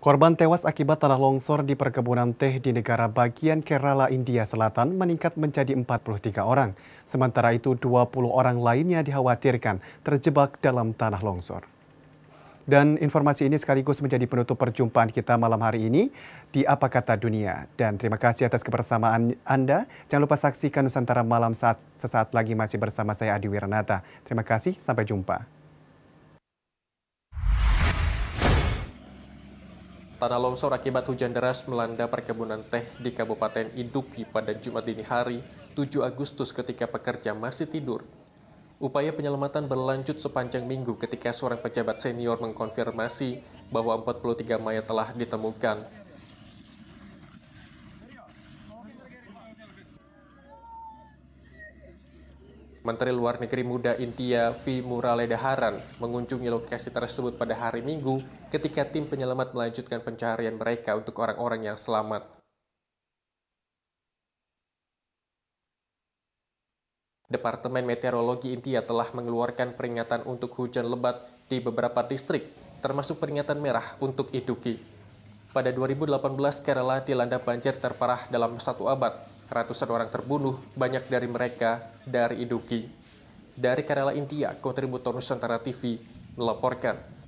Korban tewas akibat tanah longsor di perkebunan teh di negara bagian Kerala, India Selatan meningkat menjadi 43 orang. Sementara itu 20 orang lainnya dikhawatirkan terjebak dalam tanah longsor. Dan informasi ini sekaligus menjadi penutup perjumpaan kita malam hari ini di Apa Kata Dunia. Dan terima kasih atas kebersamaan Anda. Jangan lupa saksikan Nusantara Malam saat sesaat lagi masih bersama saya Adi Wiranata. Terima kasih, sampai jumpa. Tanah longsor akibat hujan deras melanda perkebunan teh di Kabupaten Indukki pada Jumat dini hari, 7 Agustus ketika pekerja masih tidur. Upaya penyelamatan berlanjut sepanjang minggu ketika seorang pejabat senior mengkonfirmasi bahwa 43 mayat telah ditemukan Menteri Luar Negeri Muda India V. Muraledaharan mengunjungi lokasi tersebut pada hari Minggu ketika tim penyelamat melanjutkan pencarian mereka untuk orang-orang yang selamat. Departemen Meteorologi India telah mengeluarkan peringatan untuk hujan lebat di beberapa distrik, termasuk peringatan merah untuk Iduki. Pada 2018, Kerala dilanda banjir terparah dalam satu abad, Ratusan orang terbunuh, banyak dari mereka dari Iduki. Dari Karela Intia, kontributor Nusantara TV, melaporkan.